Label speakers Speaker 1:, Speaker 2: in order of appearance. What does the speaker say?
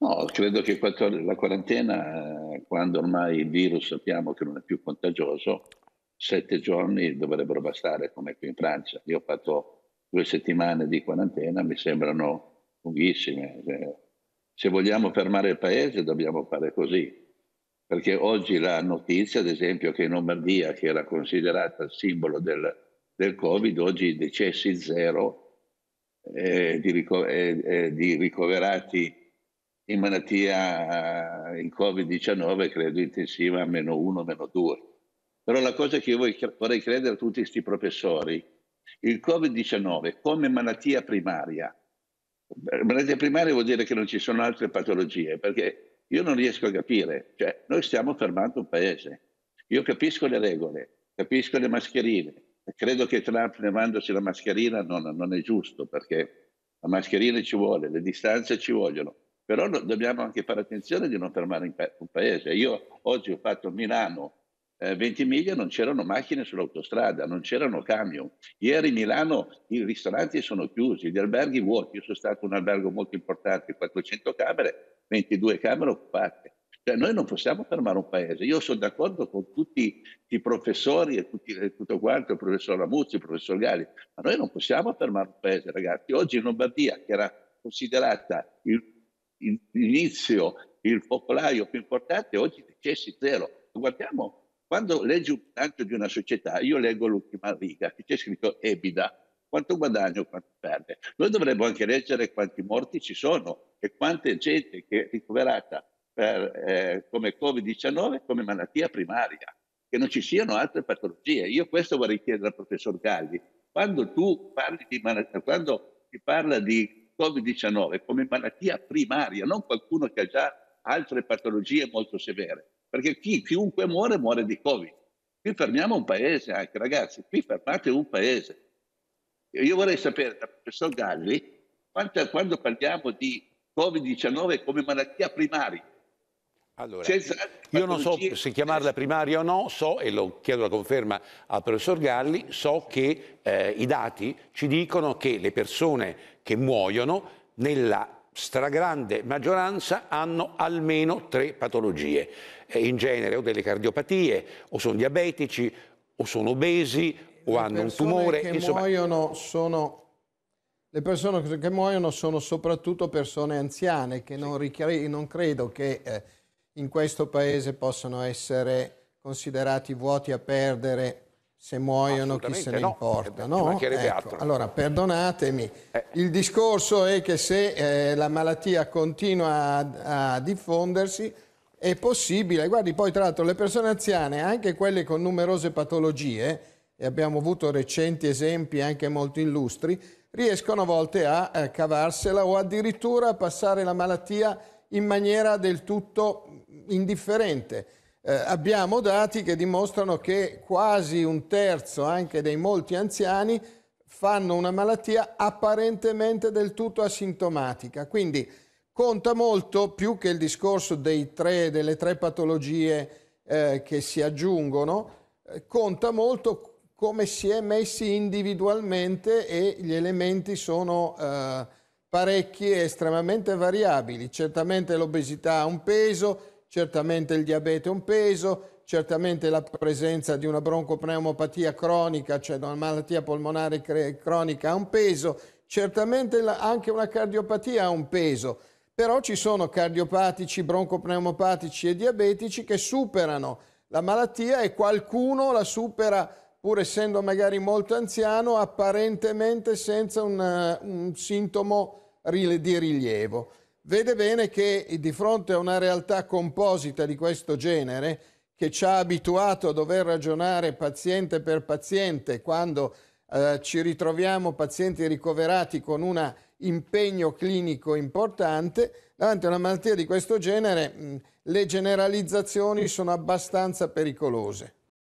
Speaker 1: No, credo che la quarantena, eh, quando ormai il virus sappiamo che non è più contagioso, sette giorni dovrebbero bastare come qui in Francia. Io ho fatto due settimane di quarantena, mi sembrano lunghissime. Eh, se vogliamo fermare il paese dobbiamo fare così, perché oggi la notizia, ad esempio, che in Lombardia, che era considerata il simbolo del, del Covid, oggi decessi zero, eh, di, rico- eh, eh, di ricoverati in malattia eh, in Covid-19, credo intensiva, meno uno, meno due. Però la cosa che io vorrei credere a tutti questi professori, il Covid-19 come malattia primaria, eh, malattia primaria vuol dire che non ci sono altre patologie, perché io non riesco a capire, cioè noi stiamo fermando un paese, io capisco le regole, capisco le mascherine, credo che Trump levandosi la mascherina non, non è giusto, perché la mascherina ci vuole, le distanze ci vogliono, però lo, dobbiamo anche fare attenzione di non fermare pa- un paese. Io oggi ho fatto Milano, eh, 20 miglia, non c'erano macchine sull'autostrada, non c'erano camion. Ieri Milano i ristoranti sono chiusi, gli alberghi vuoti. Io sono stato in un albergo molto importante, 400 camere, 22 camere occupate. Cioè, noi non possiamo fermare un paese. Io sono d'accordo con tutti i professori e, tutti, e tutto quanto, il professor Ramuzzi, il professor Gali, ma noi non possiamo fermare un paese, ragazzi. Oggi in Lombardia, che era considerata il inizio il focolaio più importante, oggi decessi zero. Guardiamo, quando leggi un bilancio di una società, io leggo l'ultima riga che c'è scritto EBIDA, quanto guadagno, quanto perde. Noi dovremmo anche leggere quanti morti ci sono e quante gente che è ricoverata per, eh, come Covid-19 come malattia primaria, che non ci siano altre patologie. Io questo vorrei chiedere al professor Galli. Quando tu parli di malattia, quando si parla di Covid-19 come malattia primaria, non qualcuno che ha già altre patologie molto severe, perché chi, chiunque muore muore di Covid. Qui fermiamo un paese anche, ragazzi, qui fermate un paese. Io vorrei sapere dal professor Galli quanto, quando parliamo di Covid-19 come malattia primaria, allora, cioè, io non so se chiamarla primaria o no, so, e lo chiedo la conferma al professor Galli, so che eh, i dati ci dicono che le persone che muoiono nella stragrande maggioranza hanno almeno tre patologie. Eh, in genere o delle cardiopatie, o sono diabetici, o sono obesi, o le hanno un tumore. Insomma...
Speaker 2: Sono... Le persone che muoiono sono soprattutto persone anziane che sì. non, non, credo che... Eh in questo paese possono essere considerati vuoti a perdere se muoiono chi se ne no. importa. Eh, no? Ecco, allora, perdonatemi, eh. il discorso è che se eh, la malattia continua a, a, diffondersi è possibile, guardi poi tra l'altro le persone anziane, anche quelle con numerose patologie, e abbiamo avuto recenti esempi anche molto illustri, riescono a volte a eh, cavarsela o addirittura a passare la malattia in maniera del tutto indifferente. Eh, abbiamo dati che dimostrano che quasi un terzo anche dei molti anziani fanno una malattia apparentemente del tutto asintomatica. Quindi conta molto più che il discorso dei tre, delle tre patologie eh, che si aggiungono, eh, conta molto come si è messi individualmente e gli elementi sono eh, parecchi e estremamente variabili. Certamente l'obesità ha un peso, certamente il diabete è un peso, certamente la presenza di una broncopneumopatia cronica, cioè di una malattia polmonare cronica, ha un peso, certamente anche una cardiopatia ha un peso, però ci sono cardiopatici, broncopneumopatici e diabetici che superano la malattia e qualcuno la supera pur essendo magari molto anziano, apparentemente senza un, un sintomo di rilievo vede bene che eh, di fronte a una realtà composita di questo genere, che ci ha abituato a dover ragionare paziente per paziente, quando eh, ci ritroviamo pazienti ricoverati con un impegno clinico importante, davanti a una malattia di questo genere mh, mm, le generalizzazioni sono abbastanza pericolose.